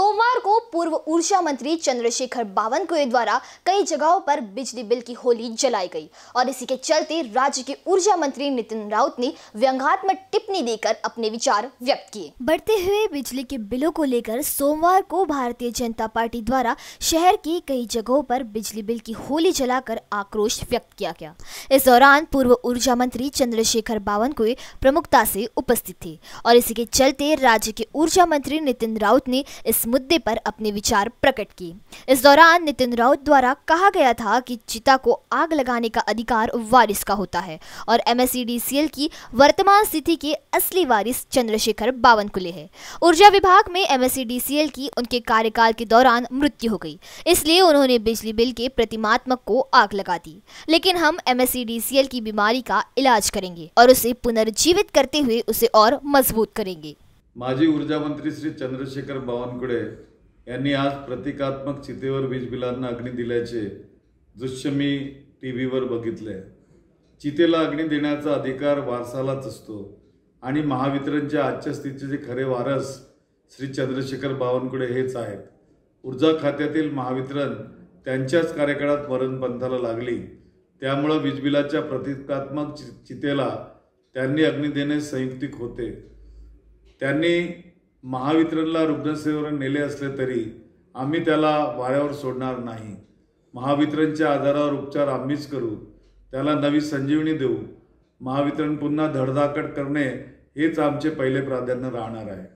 सोमवार को पूर्व ऊर्जा मंत्री चंद्रशेखर बावन को द्वारा कई जगहों पर बिजली बिल की होली जलाई गई और इसी के चलते राज्य के ऊर्जा मंत्री नितिन राउत ने व्यंगात्मक टिप्पणी देकर अपने विचार व्यक्त किए बढ़ते हुए बिजली के बिलों को लेकर सोमवार को भारतीय जनता पार्टी द्वारा शहर की कई जगहों पर बिजली बिल की होली जलाकर आक्रोश व्यक्त किया गया इस दौरान पूर्व ऊर्जा मंत्री चंद्रशेखर बावन को प्रमुखता से उपस्थित थे और इसी के चलते राज्य के ऊर्जा मंत्री नितिन राउत ने इस मुद्दे पर अपने विचार प्रकट किए इस दौरान नितिन राउत द्वारा कहा गया था कि चिता को आग लगाने का अधिकार वारिस का होता है और एम की वर्तमान स्थिति के असली वारिस चंद्रशेखर बावनकुले है ऊर्जा विभाग में एम की उनके कार्यकाल के दौरान मृत्यु हो गई इसलिए उन्होंने बिजली बिल के प्रतिमात्मक को आग लगा दी लेकिन हम एम की बीमारी का इलाज करेंगे और उसे पुनर्जीवित करते हुए उसे और मजबूत करेंगे माजी ऊर्जामंत्री श्री चंद्रशेखर बावनकुळे यांनी आज प्रतिकात्मक चितेवर वीज बिलांना अग्नी दिल्याचे दृश्य मी टी व्हीवर बघितले चितेला अग्नी देण्याचा अधिकार वारसालाच असतो आणि महावितरणच्या आजच्या स्थितीचे जे खरे वारस श्री चंद्रशेखर बावनकुळे हेच आहेत ऊर्जा खात्यातील महावितरण त्यांच्याच कार्यकाळात मरणपंथाला लागली त्यामुळं वीजबिलाच्या प्रतिकात्मक चितेला त्यांनी अग्नी देणे संयुक्तिक होते त्यांनी महावितरणला रुग्णसेवेवर नेले असले तरी आम्ही त्याला वाऱ्यावर सोडणार नाही महावितरणच्या आधारावर उपचार आम्हीच करू त्याला नवी संजीवनी देऊ महावितरण पुन्हा धडधाकट करणे हेच आमचे पहिले प्राधान्य राहणार आहे